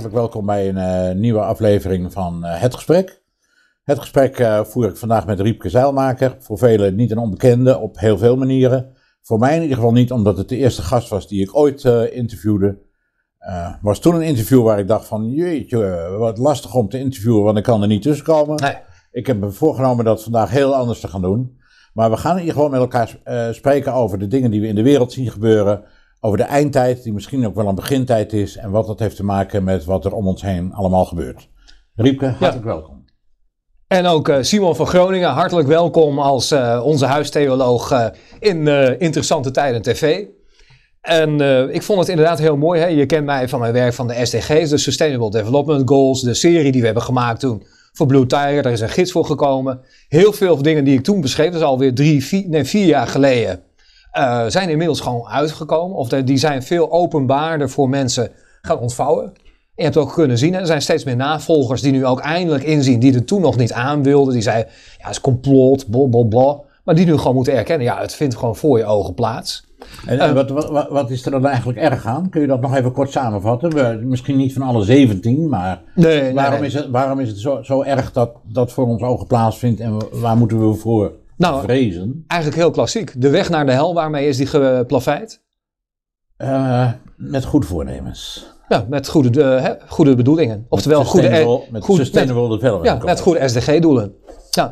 hartelijk welkom bij een eh, nieuwe aflevering van eh, Het Gesprek. Het gesprek eh, voer ik vandaag met Riepke Zeilmaker. Voor velen niet een onbekende op heel veel manieren. Voor mij in ieder geval niet, omdat het de eerste gast was die ik ooit interviewde. was toen een interview waar ik dacht van, jeetje, wat lastig om te interviewen, want ik kan er niet tussen komen. Ik heb me voorgenomen dat vandaag heel anders te gaan doen. Maar we gaan hier gewoon met elkaar spreken over de dingen die we in de wereld zien gebeuren over de eindtijd, die misschien ook wel een begintijd is, en wat dat heeft te maken met wat er om ons heen allemaal gebeurt. Riepke, hartelijk welkom. En ook eh, Simon van Groningen, hartelijk welkom als eh, onze huistheoloog eh, in Interessante Tijden TV. En ik vond het inderdaad heel mooi. Hè? Je kent mij van mijn werk van de SDG's, de Sustainable Development Goals, de serie die we hebben gemaakt toen voor Blue Tiger. Daar is een gids voor gekomen. Heel veel dingen die ik toen beschreef, dat is alweer drie, nee, vier jaar geleden. Eh, zijn inmiddels gewoon uitgekomen. Of die zijn veel openbaarder voor mensen gaan ontvouwen. Je hebt ook kunnen zien, er zijn steeds meer navolgers die nu ook eindelijk inzien, die er toen nog niet aan wilden. Die zeiden, ja, het is complot, blablabla. Maar die nu gewoon moeten erkennen, ja, het vindt gewoon voor je ogen plaats. En, eh, wat, wat, wat, is er dan eigenlijk erg aan? Kun je dat nog even kort samenvatten? misschien niet van alle 17, maar waarom, Is het, waarom is het zo, zo erg dat dat voor ons ogen plaatsvindt en waar moeten we voor nou, Vrezen. eigenlijk heel klassiek. De weg naar de hel, waarmee is die geplaveid? Eh, met goede voornemens. Ja, met goede, eh, goede bedoelingen. Oftewel goede... E- met goed, sustainable development. Ja, met goede SDG-doelen.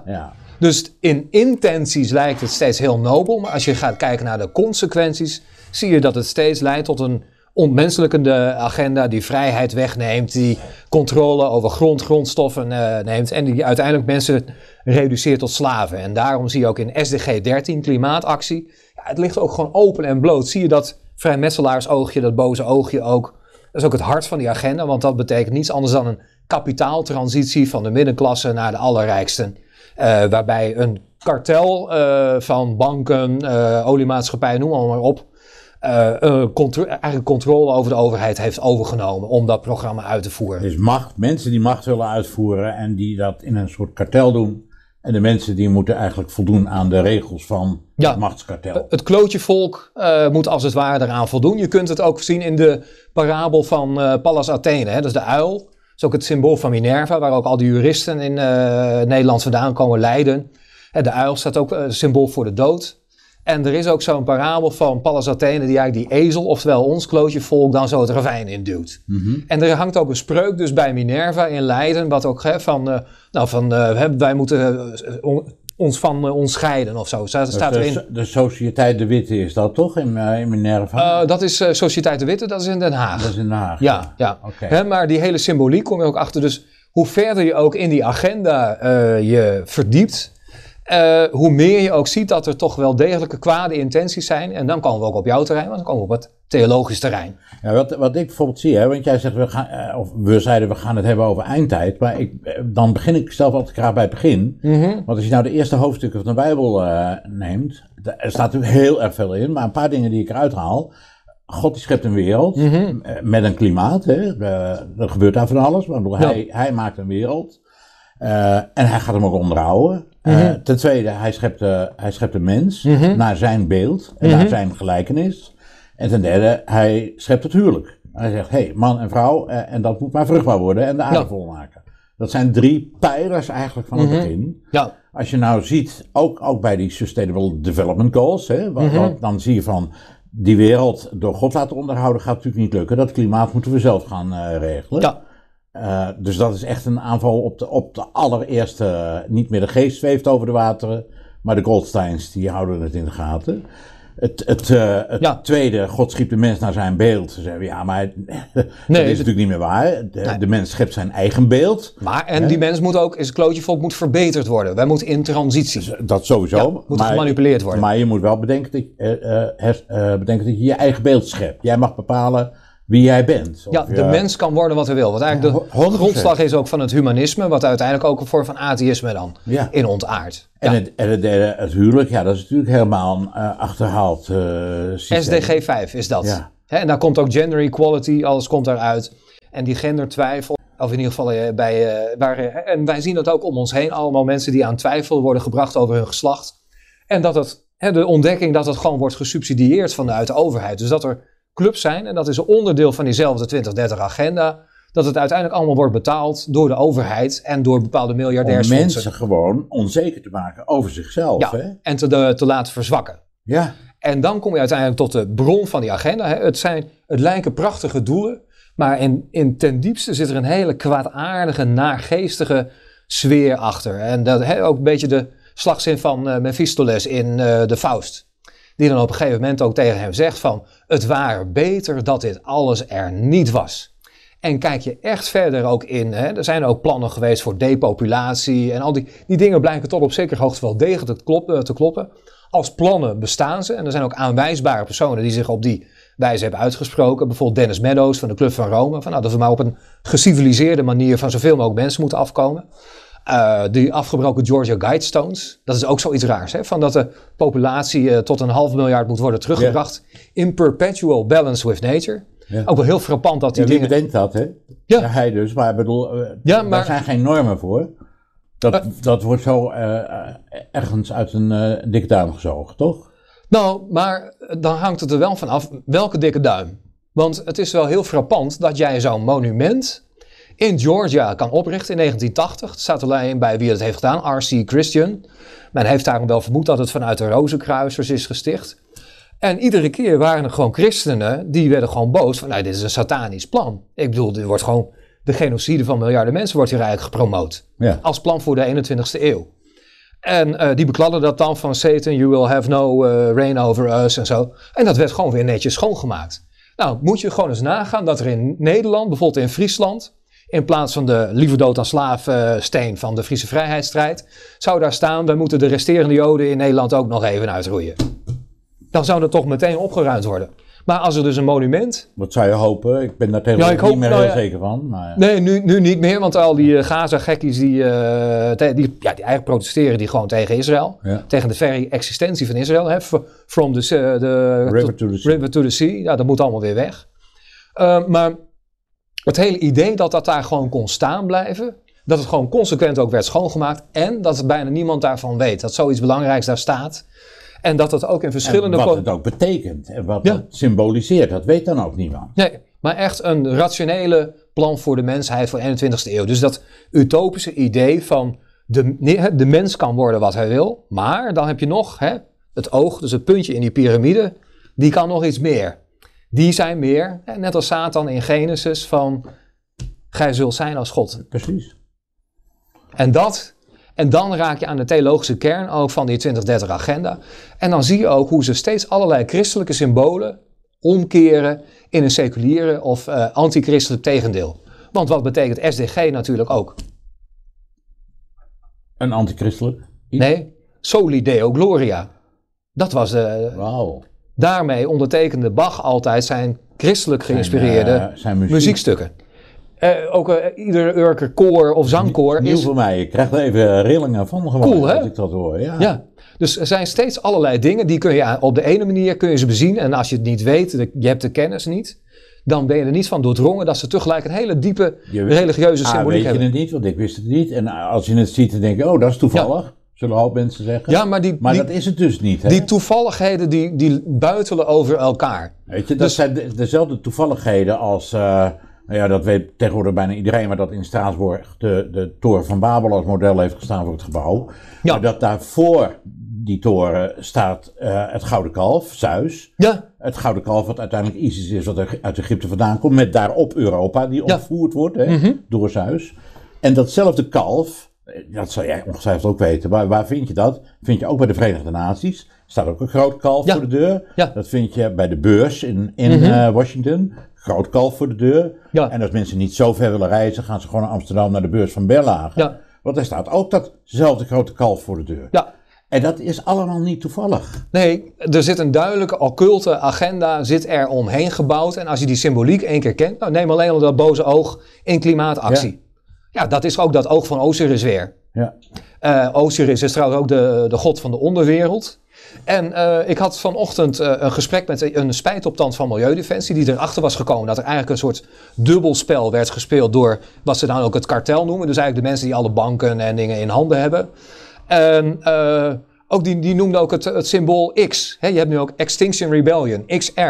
ja. Dus in intenties lijkt het steeds heel nobel, maar als je gaat kijken naar de consequenties, zie je dat het steeds leidt tot een ontmenselijkende agenda die vrijheid wegneemt, die controle over grond, grondstoffen eh, neemt en die uiteindelijk mensen reduceert tot slaven. En daarom zie je ook in SDG 13, klimaatactie, ja, het ligt ook gewoon open en bloot. Zie je dat oogje, dat boze oogje ook. Dat is ook het hart van die agenda, want dat betekent niets anders dan een kapitaaltransitie van de middenklasse naar de allerrijksten. Eh, waarbij een kartel eh, van banken, oliemaatschappijen, noem maar op, uh, eigenlijk controle over de overheid heeft overgenomen om dat programma uit te voeren. Dus macht, mensen die macht willen uitvoeren en die dat in een soort kartel doen. En de mensen die moeten eigenlijk voldoen aan de regels van het machtskartel. Het klootjevolk eh, moet als het ware eraan voldoen. Je kunt het ook zien in de parabel van Pallas Athene. Hè? Dat is de uil. Dat is ook het symbool van Minerva, waar ook al die juristen in Nederland vandaan komen leiden. de uil staat ook symbool voor de dood. En er is ook zo'n parabel van Pallas Athene die eigenlijk die ezel, oftewel ons klootje volk, dan zo het ravijn induwt. Mm En er hangt ook een spreuk dus bij Minerva in Leiden, wat ook van, eh, nou, van eh, wij moeten eh, ons van ons scheiden of zo. Staat, erin. De, de Sociëteit de Witte is dat toch in, Minerva? dat is Sociëteit de Witte, dat is in Den Haag. Dat is in Den Haag. Ja, ja. Hè, maar die hele symboliek kom je ook achter. Dus hoe verder je ook in die agenda je verdiept, eh, hoe meer je ook ziet dat er toch wel degelijke kwade intenties zijn. En dan komen we ook op jouw terrein, want dan komen we op het theologisch terrein. Ja, wat, wat ik bijvoorbeeld zie, hè, want jij zegt, we, gaan, eh, of we zeiden we gaan het hebben over eindtijd. Maar ik, eh, dan begin ik zelf altijd graag bij het begin. Mhm. Want als je nou de eerste hoofdstukken van de Bijbel neemt, er staat natuurlijk heel erg veel in. Maar een paar dingen die ik eruit haal. God die schept een wereld mhm. met een klimaat. Hè. er gebeurt daar van alles, maar hij maakt een wereld. Eh, en hij gaat hem ook onderhouden. Eh, mhm. Ten tweede, hij schept, eh, hij schept een mens mhm. naar zijn beeld en mhm. naar zijn gelijkenis. En ten derde, hij schept het huwelijk. Hij zegt, hé, hey, man en vrouw, en dat moet maar vruchtbaar worden en de aarde volmaken. Dat zijn drie pijlers eigenlijk van het begin. Ja. Als je nou ziet, ook, ook bij die Sustainable Development Goals, hè, dan zie je van, die wereld door God laten onderhouden gaat natuurlijk niet lukken. Dat klimaat moeten we zelf gaan regelen. Ja. Eh, dus dat is echt een aanval op de, op de allereerste. Eh, niet meer de geest zweeft over de wateren, maar de Goldsteins die houden het in de gaten. Het, het, eh, het tweede, God schiep de mens naar zijn beeld. Ze zeggen, ja, maar dat is natuurlijk niet meer waar. De, mens schept zijn eigen beeld. Maar, en die mens moet ook, is klootje klootjevolk, moet verbeterd worden. Wij moeten in transitie. Dus, dat sowieso. moet gemanipuleerd worden. Maar je moet wel bedenken dat, bedenken dat je je eigen beeld schept. Jij mag bepalen wie jij bent. Ja, de mens kan worden wat hij wil. Wat eigenlijk de grondslag is ook van het humanisme, wat uiteindelijk ook een vorm van atheïsme dan in ontaard. En, het, en het, derde, eh, het huwelijk, ja, dat is natuurlijk helemaal een eh, achterhaald eh, SDG 5 is dat. Hè, en daar komt ook gender equality, alles komt daaruit. En die gendertwijfel, of in ieder geval bij... Waar, en wij zien dat ook om ons heen, allemaal mensen die aan twijfel worden gebracht over hun geslacht. En dat het, de ontdekking dat het gewoon wordt gesubsidieerd vanuit de overheid. Dus dat er Club zijn, en dat is een onderdeel van diezelfde 2030-agenda, dat het uiteindelijk allemaal wordt betaald door de overheid en door bepaalde miljardairs. Om mensen gewoon onzeker te maken over zichzelf. hè? en te, te laten verzwakken. Ja. En dan kom je uiteindelijk tot de bron van die agenda. Het, zijn, het lijken prachtige doelen, maar in, in ten diepste zit er een hele kwaadaardige, naargeestige sfeer achter. En dat, ook een beetje de slagzin van uh, eh, Mephistopheles in eh, de Faust die dan op een gegeven moment ook tegen hem zegt van het waren beter dat dit alles er niet was. En kijk je echt verder ook in, hè, er zijn ook plannen geweest voor depopulatie en al die, die dingen blijken tot op zekere hoogte wel degelijk te kloppen, eh, Als plannen bestaan ze en er zijn ook aanwijsbare personen die zich op die wijze hebben uitgesproken. Bijvoorbeeld Dennis Meadows van de Club van Rome, van nou, dat we maar op een geciviliseerde manier van zoveel mogelijk mensen moeten afkomen. Eh, die afgebroken Georgia Guidestones. Dat is ook zoiets raars. Hè? Van dat de populatie eh, tot een half miljard moet worden teruggebracht. In perpetual balance with nature. Ook wel heel frappant dat die ja, wie dingen... bedenkt dat, hè? Ja. hij dus. Maar bedoel, eh, daar zijn geen normen voor. Dat, dat wordt zo ergens uit een dikke duim gezogen, toch? Nou, maar dan hangt het er wel van af welke dikke duim. Want het is wel heel frappant dat jij zo'n monument in Georgia kan oprichten in 1980. Het staat alleen bij wie het heeft gedaan, R.C. Christian. Men heeft daarom wel vermoed dat het vanuit de Rozenkruisers is gesticht. En iedere keer waren er gewoon christenen die werden gewoon boos van, nou, dit is een satanisch plan. Ik bedoel, dit wordt gewoon de genocide van miljarden mensen wordt hier eigenlijk gepromoot. Ja. Als plan voor de 21ste eeuw. En eh, die bekladden dat dan van Satan, you will have no rain eh, reign over us en zo. En dat werd gewoon weer netjes schoongemaakt. Nou, moet je gewoon eens nagaan dat er in Nederland, bijvoorbeeld in Friesland, in plaats van de liever dood dan slaaf steen van de Friese vrijheidsstrijd, zou daar staan: we moeten de resterende Joden in Nederland ook nog even uitroeien. Dan zou dat toch meteen opgeruimd worden. Maar als er dus een monument. Wat zou je hopen? Ik ben daar nou, tegenwoordig niet meer heel nou zeker van. Maar ja. Nee, nu, nu niet meer, want al die eh, Gaza-gekkies die, uh, die, ja, die eigenlijk protesteren die gewoon tegen Israël. Tegen de verre existentie van Israël. Hè, from the, eh, the river, to, the Sea. Ja, dat moet allemaal weer weg. Ehm, maar het hele idee dat dat daar gewoon kon staan blijven, dat het gewoon consequent ook werd schoongemaakt en dat het bijna niemand daarvan weet, dat zoiets belangrijks daar staat. En dat dat ook in verschillende... En wat het ook betekent en wat het symboliseert, dat weet dan ook niemand. Nee, maar echt een rationele plan voor de mensheid voor de 21ste eeuw. Dus dat utopische idee van de, de mens kan worden wat hij wil, maar dan heb je nog hè, het oog, dus het puntje in die piramide, die kan nog iets meer. Die zijn meer, net als Satan in Genesis, van gij zult zijn als God. Precies. En dat en dan raak je aan de theologische kern ook van die 2030-agenda. En dan zie je ook hoe ze steeds allerlei christelijke symbolen omkeren in een seculiere of eh, antichristelijk tegendeel. Want wat betekent SDG natuurlijk ook? Een antichristelijk? Iets? Nee, Solideo Gloria. Dat was de. Eh, Wauw. Daarmee ondertekende Bach altijd zijn christelijk geïnspireerde eh, muziekstukken. Eh, ook uh, ieder Urker koor of zangkoor. Nieuw voor mij, ik krijg er even rillingen van gewoon cool, als ik dat hoor. Ja. Dus er zijn steeds allerlei dingen die kun je op de ene manier kun je ze bezien. En als je het niet weet, je hebt de kennis niet, dan ben je er niet van doordrongen dat ze tegelijk een hele diepe religieuze ah, symboliek ah, weet hebben. weet je het niet, want ik wist het niet. En als je het ziet, dan denk je, oh dat is toevallig. Zullen al mensen zeggen. Ja, maar, die, maar dat is het dus niet. Hè? Die toevalligheden die, die buitelen over elkaar. Weet je, dat dus- zijn dezelfde toevalligheden als. Eh, nou ja, dat weet tegenwoordig bijna iedereen, maar dat in Straatsburg de, de Toren van Babel als model heeft gestaan voor het gebouw. Ja. Maar dat daarvoor die toren staat eh, het Gouden Kalf, Zeus. Ja. Het Gouden Kalf, wat uiteindelijk ISIS is, wat uit Egypte vandaan komt. Met daarop Europa, die ja. ontvoerd wordt hè, mhm. door Zeus. En datzelfde kalf eh, dat zou jij ongetwijfeld ook weten. Maar waar vind je dat? Vind je ook bij de Verenigde Naties. Staat ook een groot kalf voor de deur. Dat vind je bij de beurs in, in mhm. eh, Washington. Groot kalf voor de deur. En als mensen niet zo ver willen reizen, gaan ze gewoon naar Amsterdam naar de beurs van Berlage. Want daar staat ook datzelfde grote kalf voor de deur. Ja. En dat is allemaal niet toevallig. Nee, er zit een duidelijke occulte agenda zit er omheen gebouwd. En als je die symboliek één keer kent, nou neem alleen al dat boze oog in klimaatactie. Ja, dat is ook dat oog van Osiris weer. Ja. Eh, Osiris is trouwens ook de, de god van de onderwereld. En eh, ik had vanochtend eh, een gesprek met een spijtoptant van Milieudefensie, die erachter was gekomen dat er eigenlijk een soort dubbelspel werd gespeeld door wat ze dan ook het kartel noemen. Dus eigenlijk de mensen die alle banken en dingen in handen hebben. En ook die, die noemde ook het, het symbool X. je hebt nu ook Extinction Rebellion, XR.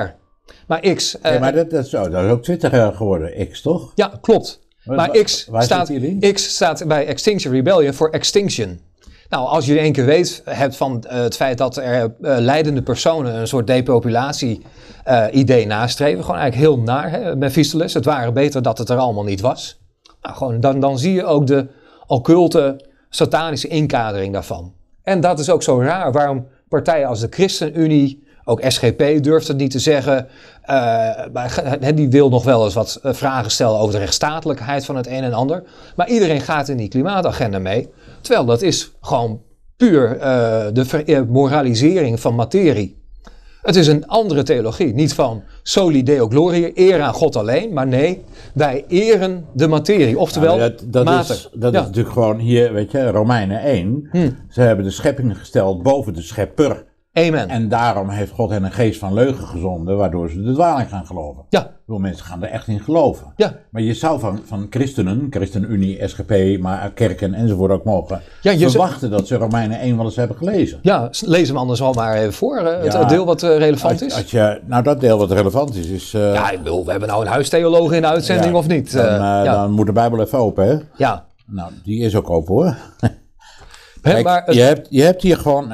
Maar X. nee, maar dat, dat, is, dat is ook Twitter geworden, X toch? Ja, klopt. Maar, X, staat, X staat bij Extinction Rebellion voor extinction. Nou, als je één keer weet hebt van eh, het feit dat er uh, leidende personen een soort depopulatie-idee eh, nastreven, gewoon eigenlijk heel naar hè, Mephistolus. Het waren beter dat het er allemaal niet was. Nou, gewoon, dan, dan zie je ook de occulte, satanische inkadering daarvan. En dat is ook zo raar waarom partijen als de ChristenUnie, ook SGP durft het niet te zeggen. Eh, maar die wil nog wel eens wat eh, vragen stellen over de rechtsstatelijkheid van het een en ander. Maar iedereen gaat in die klimaatagenda mee. Terwijl dat is gewoon puur eh, de moralisering van materie. Het is een andere theologie. Niet van soli deo gloria, eer aan God alleen. Maar nee, wij eren de materie. Oftewel, dat, mater. Is, dat is natuurlijk gewoon hier, weet je, Romeinen 1. Hm. Ze hebben de schepping gesteld boven de schepper. Amen. En daarom heeft God hen een geest van leugen gezonden, waardoor ze de dwaling gaan geloven. Ja. Veel mensen gaan er echt in geloven. Ja. Maar je zou van, van christenen, ChristenUnie, SGP, maar kerken enzovoort ook mogen ja, je verwachten dat ze Romeinen 1 wel eens hebben gelezen. Ja, lees hem anders wel maar even voor, het, deel wat eh, relevant is. Als je, nou, dat deel wat relevant is, is... Eh, ja, ik bedoel, we hebben nou een huistheoloog in de uitzending, of niet? Eh, dan, moet de Bijbel even open, hè? Ja. Nou, die is ook open, hoor. maar je, hebt, je hebt hier gewoon...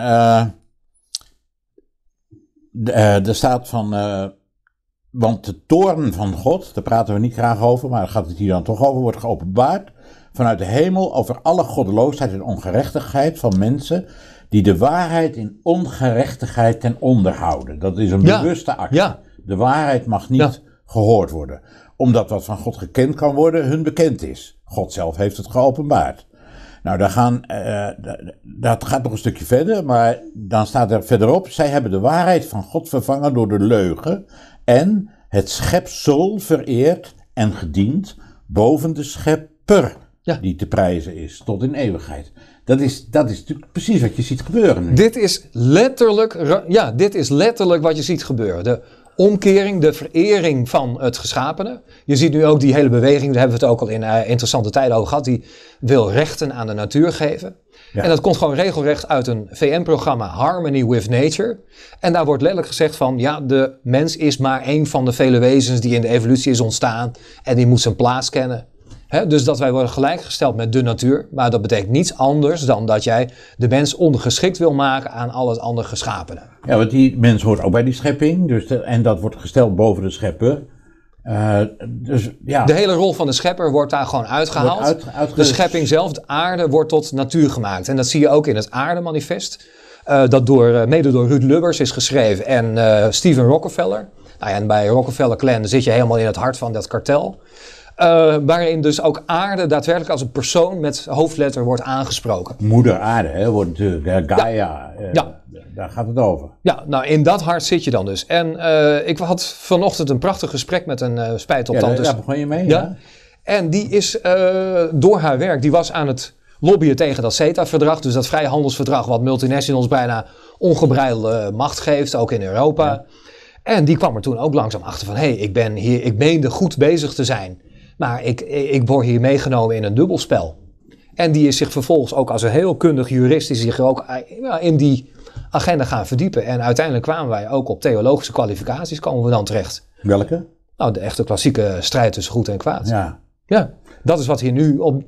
Eh, er staat van. Eh, want de toorn van God, daar praten we niet graag over, maar daar gaat het hier dan toch over, wordt geopenbaard vanuit de hemel over alle goddeloosheid en ongerechtigheid van mensen die de waarheid in ongerechtigheid ten onder houden. Dat is een bewuste actie. Ja. De waarheid mag niet gehoord worden, omdat wat van God gekend kan worden hun bekend is. God zelf heeft het geopenbaard. Nou, daar gaan, eh, dat gaat nog een stukje verder, maar dan staat er verderop: zij hebben de waarheid van God vervangen door de leugen en het schepsel vereerd en gediend boven de schepper die te prijzen is tot in eeuwigheid. Dat is, dat is natuurlijk precies wat je ziet gebeuren Dit is letterlijk, ja, dit is letterlijk wat je ziet gebeuren. De omkering, de verering van het geschapene. Je ziet nu ook die hele beweging, daar hebben we het ook al in eh, interessante tijden over gehad, die wil rechten aan de natuur geven. En dat komt gewoon regelrecht uit een VN-programma Harmony with Nature. En daar wordt letterlijk gezegd van, ja, de mens is maar één van de vele wezens die in de evolutie is ontstaan en die moet zijn plaats kennen dus dat wij worden gelijkgesteld met de natuur, maar dat betekent niets anders dan dat jij de mens ondergeschikt wil maken aan al het andere geschapene. Ja, want die mens hoort ook bij die schepping, dus en dat wordt gesteld boven de schepper. Eh, dus, ja. De hele rol van de schepper wordt daar gewoon uitgehaald. De schepping zelf, de aarde, wordt tot natuur gemaakt. En dat zie je ook in het aardemanifest, eh, dat door, eh, mede door Ruud Lubbers is geschreven en Steven Rockefeller. Nou ja, en bij Rockefeller Clan zit je helemaal in het hart van dat kartel. Eh, waarin dus ook aarde daadwerkelijk als een persoon met hoofdletter wordt aangesproken. Moeder aarde, hè, wordt natuurlijk Gaia. Eh, ja. Daar gaat het over. Ja, nou in dat hart zit je dan dus. En eh, ik had vanochtend een prachtig gesprek met een spijt op ja, tand. Dus- ja, daar begon je mee, ja. En die is door haar werk, die was aan het lobbyen tegen dat CETA-verdrag. Dus dat vrijhandelsverdrag wat multinationals bijna ongebreidelde macht geeft, ook in Europa. En die kwam er toen ook langzaam achter van... hé, hey, ik ben hier, ik meende goed bezig te zijn... Maar ik, ik word hier meegenomen in een dubbelspel. En die is zich vervolgens ook als een heel kundig jurist is zich ook eh, in die agenda gaan verdiepen. En uiteindelijk kwamen wij ook op theologische kwalificaties komen we dan terecht. Welke? Nou, de echte klassieke strijd tussen goed en kwaad. Ja. Ja, dat is wat hier nu op...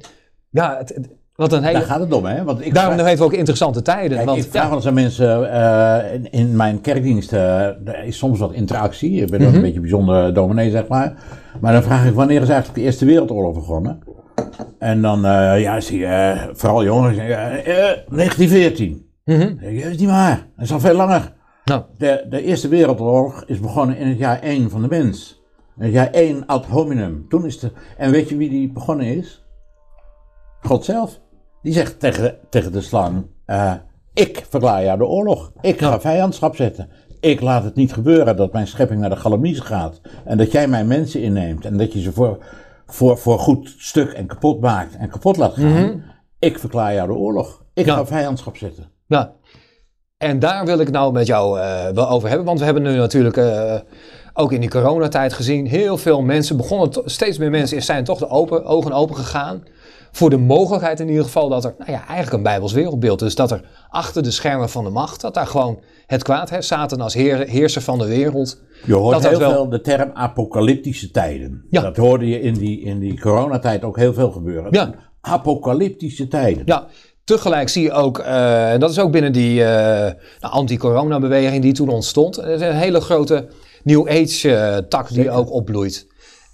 Ja, het, hele... Daar gaat het om, hè? Want ik Daarom vraag... weten we ook interessante tijden. want, ik vraag ja. wel eens aan mensen, eh, in, mijn kerkdienst er eh, is soms wat interactie. Ik ben ook een mhm. beetje bijzonder eh, dominee, zeg maar. Maar dan vraag ik, wanneer is eigenlijk de Eerste Wereldoorlog begonnen? En dan, ja, zie je, vooral jongens, 1914. Mm -hmm. Dat is niet waar, dat is al veel langer. Nou. De, de Eerste Wereldoorlog is begonnen in het jaar 1 van de mens. In het jaar 1 ad hominem. Toen is de, en weet je wie die begonnen is? God zelf. Die zegt tegen, tegen de slang: eh, Ik verklaar jou de oorlog. Ik ga vijandschap zetten. Ik laat het niet gebeuren dat mijn schepping naar de galamies gaat. En dat jij mijn mensen inneemt. En dat je ze voor, voor, voor goed stuk en kapot maakt en kapot laat gaan. Mhm. Ik verklaar jou de oorlog. Ik ga vijandschap zetten. Ja. En daar wil ik nou met jou eh, wel over hebben. Want we hebben nu natuurlijk eh, ook in die coronatijd gezien. Heel veel mensen begonnen. Steeds meer mensen zijn toch de open, ogen open gegaan voor de mogelijkheid in ieder geval dat er, nou ja, eigenlijk een Bijbels wereldbeeld is. Dat er achter de schermen van de macht, dat daar gewoon het kwaad, heeft. Satan als heer, heerser van de wereld. Je hoort heel wel... veel de term apocalyptische tijden. Ja. Dat hoorde je in die, in die coronatijd ook heel veel gebeuren. Ja. Apocalyptische tijden. Ja, Tegelijk zie je ook, eh, en dat is ook binnen die eh, nou, anti-corona-beweging die toen ontstond, eh, een hele grote New Age-tak die ook opbloeit.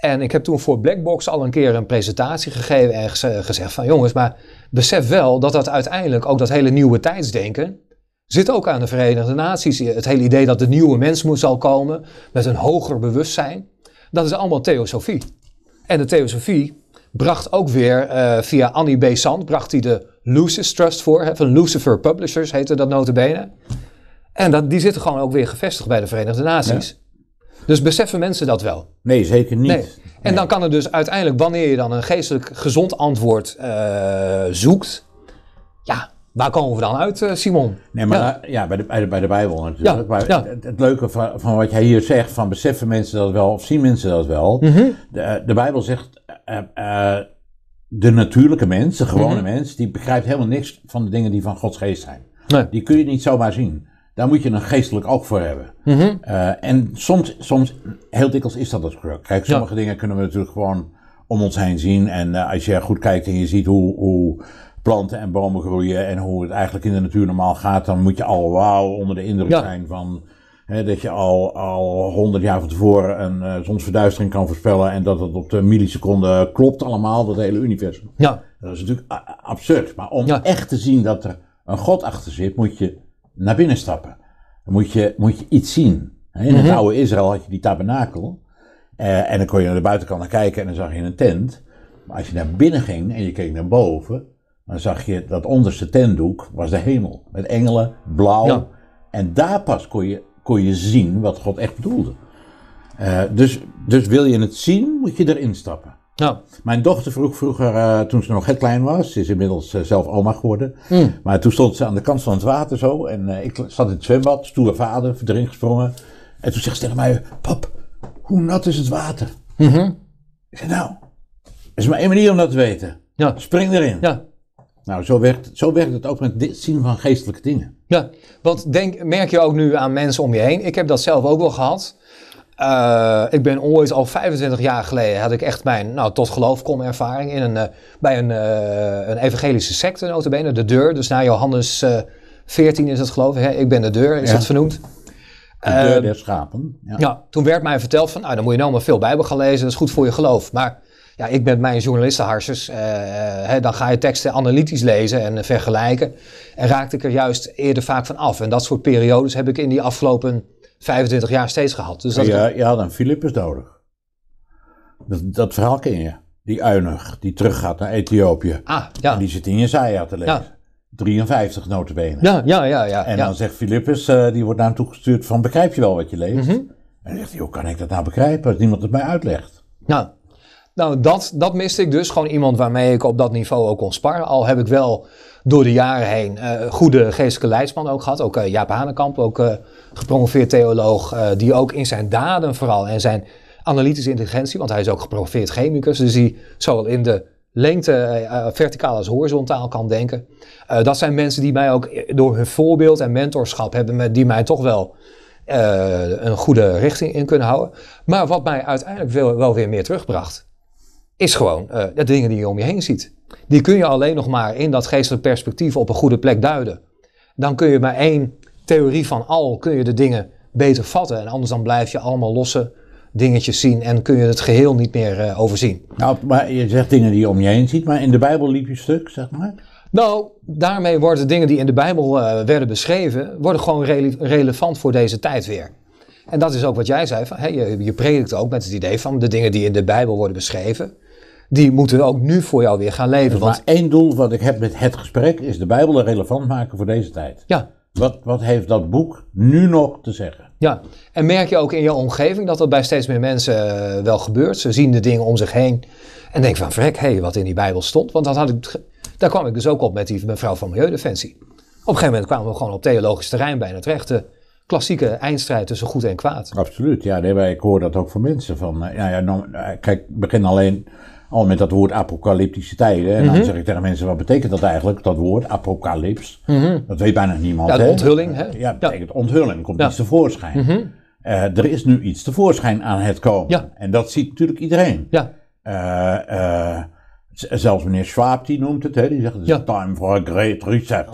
En ik heb toen voor Blackbox al een keer een presentatie gegeven en eh, gezegd van jongens, maar besef wel dat dat uiteindelijk ook dat hele nieuwe tijdsdenken zit ook aan de Verenigde Naties. Het hele idee dat de nieuwe mens moet zal komen met een hoger bewustzijn, dat is allemaal theosofie. En de theosofie bracht ook weer eh, via Annie Besant bracht hij de Lucis Trust voor, van Lucifer Publishers heette dat notabene. En dat, die zitten gewoon ook weer gevestigd bij de Verenigde Naties. Dus beseffen mensen dat wel? Nee, zeker niet. Nee. En dan kan het dus uiteindelijk, wanneer je dan een geestelijk gezond antwoord eh, zoekt, ja, waar komen we dan uit, eh, Simon? Nee, maar ja, bij, de, bij, de, Bijbel natuurlijk. Ja, maar Het, leuke van, wat jij hier zegt, van beseffen mensen dat wel of zien mensen dat wel. Mhm. de, eh, de Bijbel zegt, uh, de natuurlijke mens, de gewone mhm. mens, die begrijpt helemaal niks van de dingen die van Gods geest zijn. Nee. Die kun je niet zomaar zien. Daar moet je een geestelijk oog voor hebben. Mhm. Eh, en soms, soms, heel dikwijls is dat het geluk. Kijk, sommige dingen kunnen we natuurlijk gewoon om ons heen zien. En eh, als je goed kijkt en je ziet hoe, hoe, planten en bomen groeien en hoe het eigenlijk in de natuur normaal gaat, dan moet je al wauw onder de indruk zijn van dat je al, al jaar van tevoren een uh, zonsverduistering kan voorspellen en dat het op de milliseconde klopt allemaal, dat hele universum. Ja. Dat is natuurlijk absurd. Maar om echt te zien dat er een god achter zit, moet je naar binnen stappen. Dan moet je, moet je iets zien. In het mhm. oude Israël had je die tabernakel. Eh, en dan kon je naar de buitenkant kijken en dan zag je een tent. Maar als je naar binnen ging en je keek naar boven, dan zag je dat onderste tentdoek was de hemel. Met engelen, blauw. En daar pas kon je, kon je zien wat God echt bedoelde. Eh, dus, dus wil je het zien, moet je erin stappen. Nou. Mijn dochter vroeg vroeger, eh, toen ze nog heel klein was, ze is inmiddels eh, zelf oma geworden. Hmm. Maar toen stond ze aan de kant van het water zo en eh, ik zat in het zwembad, stoer vader, erin gesprongen. En toen zegt ze tegen mij, pap, hoe nat is het water? Mhm. Ik zei, nou, er is maar één manier om dat te weten. Ja. Spring erin. Ja. Nou, zo werkt, zo werkt het ook met het zien van geestelijke dingen. Ja, want denk, merk je ook nu aan mensen om je heen. Ik heb dat zelf ook wel gehad. Eh, ik ben ooit al 25 jaar geleden had ik echt mijn nou, tot geloof kom ervaring in een, eh, bij een, uh, een evangelische secte, notabene, de deur. Dus na Johannes 14 is dat geloof ik. Ik ben de deur, is dat vernoemd. De deur der schapen. Ja. toen werd mij verteld van, nou dan moet je nou maar veel Bijbel gaan lezen, dat is goed voor je geloof. Maar ja, ik ben mijn journalistenharsers, hè, dan ga je teksten analytisch lezen en vergelijken. En raakte ik er juist eerder vaak van af. En dat soort periodes heb ik in die afgelopen 25 jaar steeds gehad. Dus dat ja, je had een Philippus nodig. Dat, verhaal ken je. Die uinig, die teruggaat naar Ethiopië. Ah, ja. En die zit in Jezaja te lezen. 53 notabene. Ja, ja, ja. ja en dan zegt Philippus, eh, die wordt naar gestuurd, van begrijp je wel wat je leeft? Mhm. En dan zegt hij, hoe kan ik dat nou begrijpen als niemand het mij uitlegt? Nou, nou, dat, dat miste ik dus. Gewoon iemand waarmee ik op dat niveau ook kon sparren. Al heb ik wel door de jaren heen uh, goede geestelijke leidsman ook gehad. Ook uh, Jaap Hanekamp, ook eh, gepromoveerd theoloog. die ook in zijn daden vooral en zijn analytische intelligentie, want hij is ook gepromoveerd chemicus. Dus die zowel in de lengte, verticaal als horizontaal kan denken. dat zijn mensen die mij ook door hun voorbeeld en mentorschap hebben, die mij toch wel een goede richting in kunnen houden. Maar wat mij uiteindelijk wel weer meer terugbracht is gewoon eh, de dingen die je om je heen ziet. Die kun je alleen nog maar in dat geestelijk perspectief op een goede plek duiden. Dan kun je maar één theorie van al, kun je de dingen beter vatten. En anders dan blijf je allemaal losse dingetjes zien en kun je het geheel niet meer eh, overzien. Nou, maar je zegt dingen die je om je heen ziet, maar in de Bijbel liep je stuk, zeg maar. Nou, daarmee worden dingen die in de Bijbel eh, werden beschreven, worden gewoon relevant voor deze tijd weer. En dat is ook wat jij zei, je, je predikt ook met het idee van de dingen die in de Bijbel worden beschreven, die moeten ook nu voor jou weer gaan leven. want... Maar één doel wat ik heb met het gesprek is de Bijbel relevant maken voor deze tijd. Ja. Wat, wat heeft dat boek nu nog te zeggen? Ja, en merk je ook in je omgeving dat dat bij steeds meer mensen eh, wel gebeurt. Ze zien de dingen om zich heen en denken van vrek, hé, hey, wat in die Bijbel stond. Want dat had ik, daar kwam ik dus ook op met die mevrouw van Milieudefensie. Op een gegeven moment kwamen we gewoon op theologisch terrein bijna terecht. De klassieke eindstrijd tussen goed en kwaad. Absoluut, ja. ik hoor dat ook van mensen. Van, eh, ja, ja, nou, eh, kijk, begin alleen al oh, met dat woord apocalyptische tijden. En dan mhm. zeg ik tegen mensen, wat betekent dat eigenlijk, dat woord, apocalyps? Mhm. Dat weet bijna niemand. Ja, onthulling, hè? Ja, dat betekent ja. onthulling, komt iets tevoorschijn. Mm er is nu iets tevoorschijn aan het komen. En dat ziet natuurlijk iedereen. Ja. Eh, eh, Zelfs meneer Schwab die noemt het, hè? die zegt: It's ja. time for a great reset.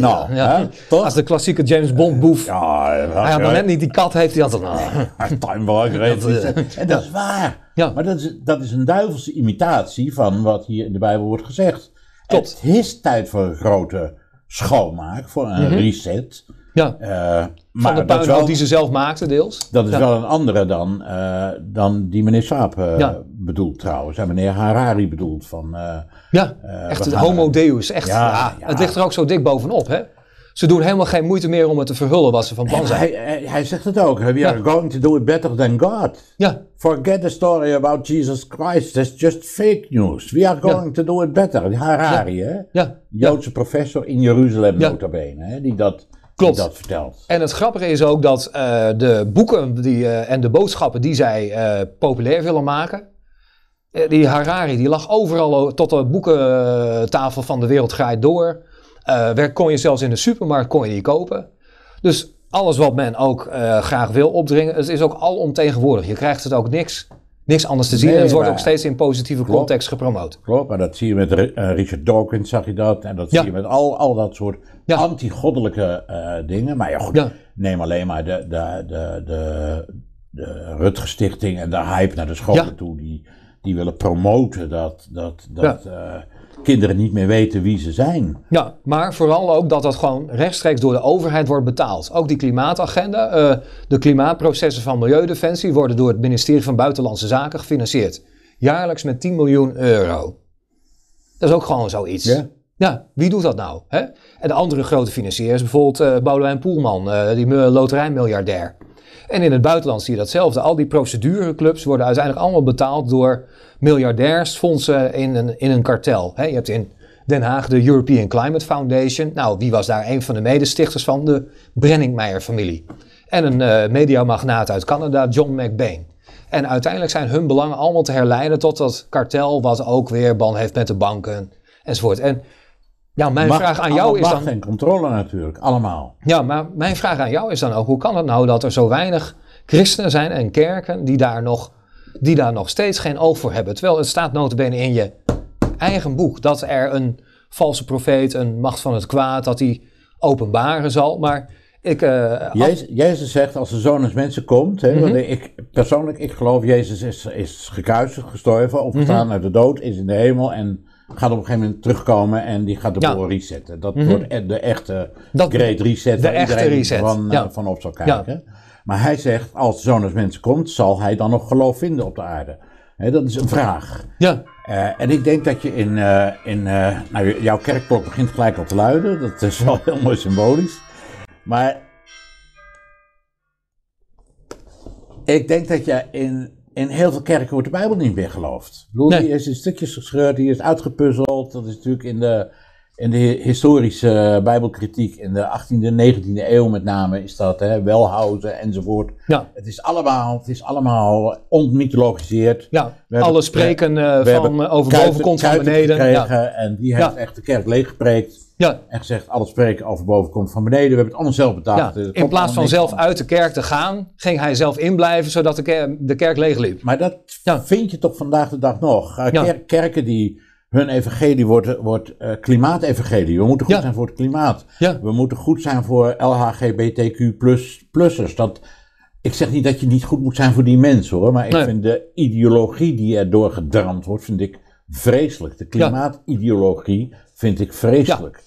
nou, ja. Als de klassieke James Bond boef. Ja, hij had nog net niet die kat, heeft hij altijd. Nou. time for a great reset. Eh, en dat is waar. Maar dat is, dat is een duivelse imitatie van wat hier in de Bijbel wordt gezegd. Tot. Het is tijd voor een grote schoonmaak, voor een mhm. reset. Ja. Eh, van de die ze zelf maakten, deels. Dat is wel een andere dan, eh, dan die meneer Saap eh, bedoelt trouwens. En meneer Harari bedoelt van... Eh, ja, echt het homo deus. Echt, ja, Het ligt er ook zo dik bovenop, hè? Ze doen helemaal geen moeite meer om het te verhullen wat ze van plan zijn. Hij, hij, zegt het ook. We are going to do it better than God. Ja. Forget the story about Jesus Christ. That's just fake news. We are going to do it better. Harari, hè? Ja. Joodse professor in Jeruzalem, notabene. Hè? Die dat Klopt. dat En het grappige is ook dat eh, de boeken die, eh, en de boodschappen die zij eh, populair willen maken, die Harari die lag overal tot de boekentafel van de wereld graait door. Werd kon je zelfs in de supermarkt kon je die kopen. Dus alles wat men ook graag wil opdringen, het is ook alomtegenwoordig. Je krijgt het ook niks, niks anders te zien. en het wordt ook steeds in positieve context gepromoot. Klopt, maar dat zie je met Richard Dawkins, zag je dat. En dat zie je met al, al dat soort ja. anti-goddelijke eh, dingen. Maar ja, goed, neem alleen maar de, de, de, de, de Stichting en de hype naar de scholen toe. Die, die willen promoten dat, dat, dat eh, kinderen niet meer weten wie ze zijn. Ja, maar vooral ook dat dat gewoon rechtstreeks door de overheid wordt betaald. Ook die klimaatagenda, eh, de klimaatprocessen van Milieudefensie worden door het ministerie van Buitenlandse Zaken gefinancierd. Jaarlijks met 10 miljoen euro. Dat is ook gewoon zoiets. Ja. Ja, wie doet dat nou? Hè? En de andere grote financiers, bijvoorbeeld uh, Boudewijn Poelman, eh, die loterijmiljardair. En in het buitenland zie je datzelfde. Al die procedureclubs worden uiteindelijk allemaal betaald door miljardairs, fondsen in een, in een kartel. Hè? Je hebt in Den Haag de European Climate Foundation. Nou, wie was daar een van de medestichters van? De Brenningmeijer-familie. En een uh, mediamagnaat uit Canada, John McBain. En uiteindelijk zijn hun belangen allemaal te herleiden tot dat kartel, wat ook weer ban heeft met de banken enzovoort. En ja, mijn macht, vraag aan jou is dan. en controle natuurlijk, allemaal. Ja, maar mijn vraag aan jou is dan ook: hoe kan het nou dat er zo weinig christenen zijn en kerken die daar nog, die daar nog steeds geen oog voor hebben? Terwijl het staat notabene in je eigen boek dat er een valse profeet, een macht van het kwaad, dat die openbaren zal. Maar ik, eh, Jezus, Jezus, zegt als de zoon als mensen komt. Hè, mhm. want ik, persoonlijk, ik geloof Jezus is, is gekruisigd, gestorven, opgestaan mm uit de dood, is in de hemel en gaat op een gegeven moment terugkomen en die gaat de boel resetten. Dat mhm. wordt de echte great reset waar echte iedereen reset. Van, eh, van op zal kijken. Maar hij zegt, als de zoon mensen komt, zal hij dan nog geloof vinden op de aarde? dat is een vraag. Ja. Eh, en ik denk dat je in, eh, in nou, jouw kerkklok begint gelijk al te luiden. Dat is wel heel mooi symbolisch. Maar ik denk dat je in in heel veel kerken wordt de Bijbel niet meer geloofd. Die is in stukjes gescheurd, die is uitgepuzzeld. Dat is natuurlijk in de, in de historische Bijbelkritiek in de 18e, 19e eeuw met name is dat, hè, welhouden enzovoort. Ja. Het, is allemaal, het is allemaal ontmythologiseerd. Ja, hebben, alle spreken eh, van, eh, over bovenkomst naar beneden. Ja. En die heeft echt de kerk leeggepreekt. Ja. En gezegd, alles spreken over boven komt van beneden. We hebben het allemaal zelf betaald. Eh, in plaats van zelf uit de kerk te gaan, ging hij zelf inblijven, zodat de kerk, de kerk leeg liep. Maar dat vind je toch vandaag de dag nog. Eh, kerken die hun evangelie wordt, wordt uh, klimaatevangelie. We moeten goed zijn voor het klimaat. We moeten goed zijn voor LHGBTQ plussers. Dat, ik zeg niet dat je niet goed moet zijn voor die mensen hoor. Maar ik vind de ideologie die erdoor gedramd wordt, vind ik vreselijk. De klimaatideologie vind ik vreselijk.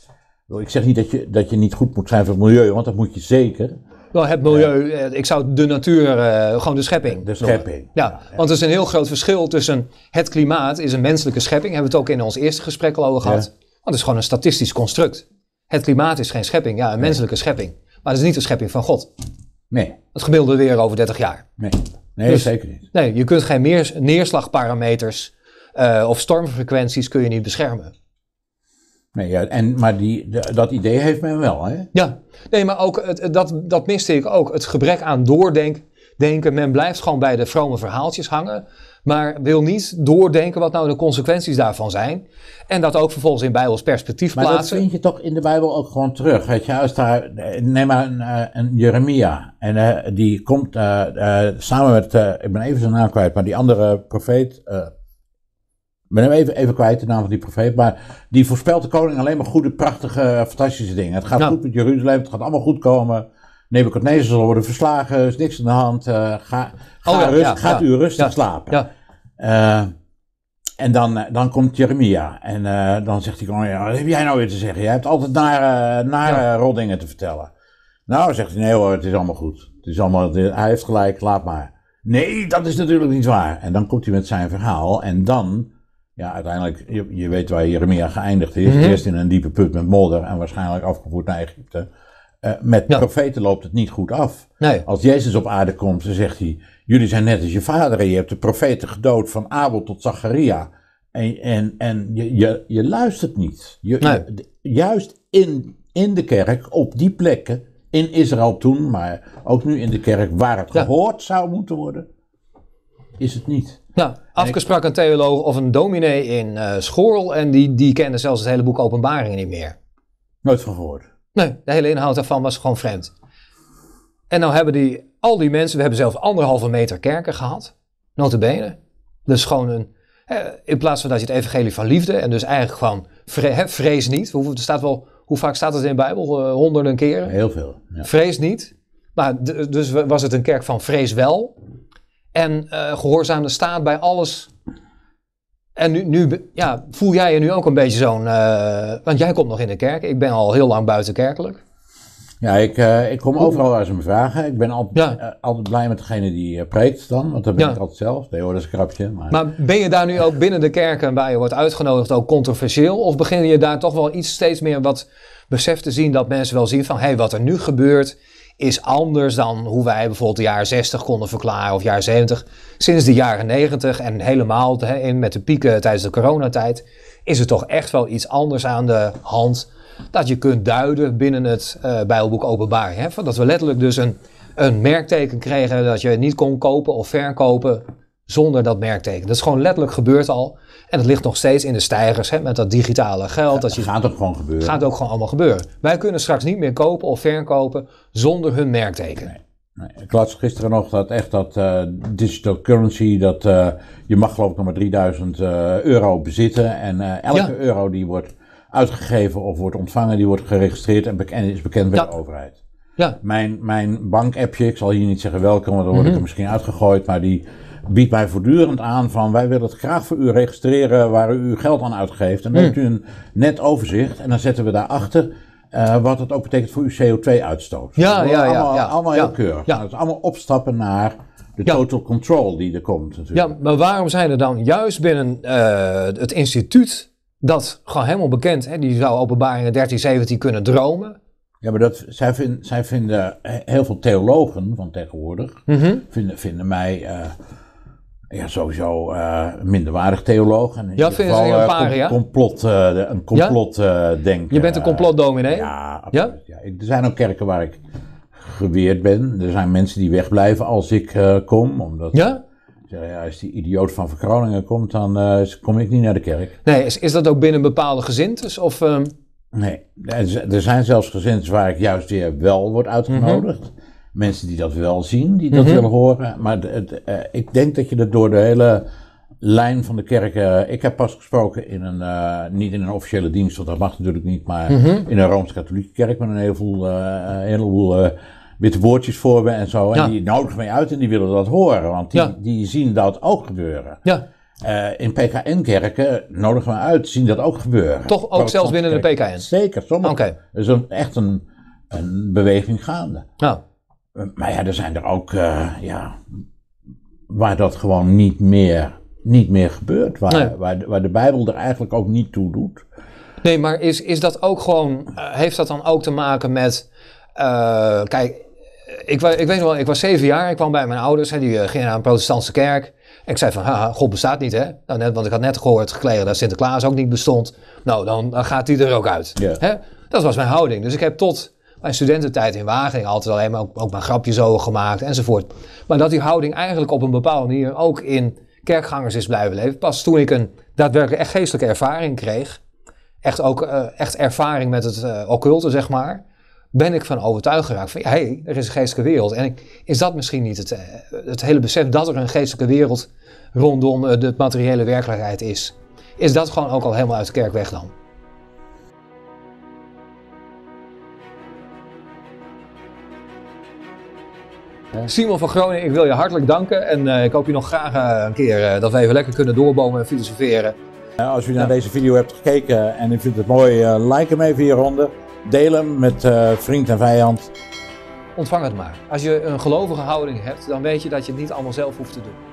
Ik zeg niet dat je, dat je niet goed moet zijn voor het milieu, want dat moet je zeker. Wel het milieu, eh, ik zou de natuur, eh, gewoon de schepping. De schepping. Ja, want er is een heel groot verschil tussen het klimaat is een menselijke schepping. Hebben we het ook in ons eerste gesprek al over gehad. Want het is gewoon een statistisch construct. Het klimaat is geen schepping, ja, een menselijke schepping. Maar het is niet een schepping van God. Nee. Het gemiddelde weer over 30 jaar. Nee, nee dus zeker niet. Nee, je kunt geen neerslagparameters uh, of stormfrequenties kun je niet beschermen. Nee, ja, en, maar die, dat idee heeft men wel, hè? Ja, nee, maar ook het, dat, dat miste ik ook. Het gebrek aan doordenken. Men blijft gewoon bij de vrome verhaaltjes hangen. Maar wil niet doordenken wat nou de consequenties daarvan zijn. En dat ook vervolgens in Bijbels perspectief plaatsen. Maar dat vind je toch in de Bijbel ook gewoon terug. Weet je, daar, neem maar een, eh, een Jeremia. En eh, die komt eh, samen met, ik ben even zijn naam kwijt, maar die andere profeet ben hem even, even kwijt, de naam van die profeet. Maar die voorspelt de koning alleen maar goede, prachtige, eh, fantastische dingen. Het gaat nou. goed met Jeruzalem, het gaat allemaal goed komen. Nebuchadnezzar zal worden verslagen, er is niks aan de hand. Eh, ga, ga oh rust, gaat u rustig slapen. Eh, en dan, dan komt Jeremia. En dan zegt hij gewoon, wat heb jij nou weer te zeggen? Jij hebt altijd nare, naar roddingen te vertellen. Nou, zegt hij, nee hoor, het is allemaal goed. Het is allemaal, hij heeft gelijk, laat maar. Nee, dat is natuurlijk niet waar. En dan komt hij met zijn verhaal en dan ja, uiteindelijk, je, je weet waar Jeremia geëindigd is. Mhm. Eerst in een diepe put met modder en waarschijnlijk afgevoerd naar Egypte. Eh, met profeten loopt het niet goed af. Als Jezus op aarde komt, dan zegt hij: Jullie zijn net als je vader en je hebt de profeten gedood van Abel tot Zacharia. En, en, en je, je, je luistert niet. Juist in, in de kerk, op die plekken, in Israël toen, maar ook nu in de kerk waar het gehoord zou moeten worden, is het niet. Nou, afgesproken een theoloog of een dominee in uh, Schoorl en die, die kende zelfs het hele boek Openbaringen niet meer. Nooit van gehoord. Nee, de hele inhoud daarvan was gewoon vreemd. En nou hebben die, al die mensen, we hebben zelf anderhalve meter kerken gehad, notabene. Dus gewoon een, eh, in plaats van dat je het evangelie van liefde en dus eigenlijk gewoon vre, vrees niet. Hoe, er staat wel, hoe vaak staat het in de Bijbel? Eh, honderden keren. Heel veel. Vrees niet. Maar dus was het een kerk van vrees wel en uh, staat bij alles. En nu, nu ja, voel jij je nu ook een beetje zo'n. Eh, want jij komt nog in de kerk. Ik ben al heel lang buitenkerkelijk. Ja, ik, eh, ik kom overal waar ze me vragen. Ik ben altijd, altijd blij met degene die preekt dan, want dat ben ik altijd zelf. Nee hoor, dat is een grapje. Maar... maar ben je daar nu ook binnen de kerken waar je wordt uitgenodigd ook controversieel? Of begin je daar toch wel iets steeds meer wat besef te zien dat mensen wel zien van... hé, hey, wat er nu gebeurt is anders dan hoe wij bijvoorbeeld de jaren 60 konden verklaren of jaren 70. Sinds de jaren 90 en helemaal in met de pieken tijdens de coronatijd is er toch echt wel iets anders aan de hand dat je kunt duiden binnen het uh, Bijbelboek Openbaar. Hè? Dat we letterlijk dus een, een merkteken kregen dat je niet kon kopen of verkopen zonder dat merkteken. Dat is gewoon letterlijk gebeurd al. En dat ligt nog steeds in de stijgers hè, met dat digitale geld. dat je, gaat ook gewoon gebeuren. Gaat ook gewoon allemaal gebeuren. Wij kunnen straks niet meer kopen of verkopen zonder hun merkteken. Nee. ik las gisteren nog dat echt dat eh, digital currency, dat eh, je mag geloof ik nog maar 3000 eh, euro bezitten. En elke euro die wordt uitgegeven of wordt ontvangen, die wordt geregistreerd en, is bekend bij de overheid. Ja. Mijn, mijn bank-appje, ik zal hier niet zeggen welke, want dan word ik mhm. er misschien uitgegooid, maar die biedt mij voortdurend aan van wij willen het graag voor u registreren waar u uw geld aan uitgeeft. En dan heeft hmm. u een net overzicht en dan zetten we daarachter uh, wat het ook betekent voor uw CO2-uitstoot. Ja, ja, ja, allemaal, ja, heel keurig. Ja. Dat is allemaal opstappen naar de total control die er komt natuurlijk. Ja, maar waarom zijn er dan juist binnen eh, het instituut dat gewoon helemaal bekend, hè, die zou openbaringen 1317 kunnen dromen. Ja, maar dat, zij, vind, zij vinden, heel veel theologen van tegenwoordig, mhm. vinden, vinden mij... Eh, ja, sowieso uh, minderwaardig theoloog. En in ja, een Complot, een complot uh, denken. Je bent een eh, complotdominee? ja, ja? Er zijn ook kerken waar ik geweerd ben. Er zijn mensen die wegblijven als ik eh, kom, omdat... Ja? Ja, als die idioot van Verkroningen komt, dan kom ik niet naar de kerk. Nee, is, is dat ook binnen bepaalde gezintes? Of, ehm? Nee, er zijn zelfs gezintes waar ik juist weer wel word uitgenodigd. Mhm mensen die dat wel zien, die dat mhm. willen horen. Maar het, eh, ik denk dat je dat door de hele lijn van de kerken. Eh, ik heb pas gesproken in een, eh, niet in een officiële dienst, want dat mag natuurlijk niet, maar mhm. in een Rooms-Katholieke kerk met een heleboel, heleboel witte woordjes voor me en zo. En die nodigen mij uit en die willen dat horen, want die, die zien dat ook gebeuren. Ja. in PKN-kerken nodigen we uit, zien dat ook gebeuren. Toch ook zelfs binnen de PKN? Zeker, sommige. Okay. Er is dus een, echt een, een beweging gaande. Ja maar ja, er zijn er ook eh, ja, waar dat gewoon niet meer, niet meer gebeurt. Waar, waar, de, waar de Bijbel er eigenlijk ook niet toe doet. Nee, maar is, is dat ook gewoon, eh, heeft dat dan ook te maken met, eh, kijk, ik, ik weet wel, ik was zeven jaar, ik kwam bij mijn ouders, en die gingen naar een protestantse kerk. Ik zei van, haha, God bestaat niet, hè? Nou, net, want ik had net gehoord gekleden dat Sinterklaas ook niet bestond. Nou, dan, dan gaat hij er ook uit. Hè? Dat was mijn houding. Dus ik heb tot mijn studententijd in Wageningen altijd alleen maar ook, mijn grapjes over gemaakt enzovoort. Maar dat die houding eigenlijk op een bepaalde manier ook in kerkgangers is blijven leven. Pas toen ik een daadwerkelijk echt geestelijke ervaring kreeg, echt ook eh, echt ervaring met het eh, occulte zeg maar, ben ik van overtuigd geraakt van, hé, hey, er is een geestelijke wereld. En is dat misschien niet het, eh, het hele besef dat er een geestelijke wereld rondom de materiële werkelijkheid is? Is dat gewoon ook al helemaal uit de kerk weg dan? Simon van Groningen, ik wil je hartelijk danken. En eh, ik hoop je nog graag eh, een keer eh, dat we even lekker kunnen doorbomen en filosoferen. Als u naar deze video hebt gekeken en u vindt het mooi, like hem even hieronder. Deel hem met vriend en vijand. Ontvang het maar. Als je een gelovige houding hebt, dan weet je dat je het niet allemaal zelf hoeft te doen.